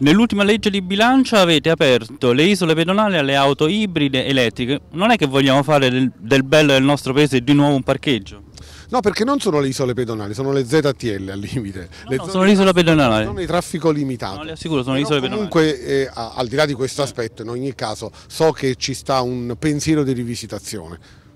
Nell'ultima legge di bilancio avete aperto le isole pedonali alle auto ibride elettriche. Non è che vogliamo fare del, del bello del nostro paese di nuovo un parcheggio? No, perché non sono le isole pedonali, sono le ZTL al limite. No, le no, sono le isole pedonali. Sono di traffico limitato. No, le assicuro, sono le isole pedonali. Comunque, eh, al di là di questo aspetto, in ogni caso, so che ci sta un pensiero di rivisitazione.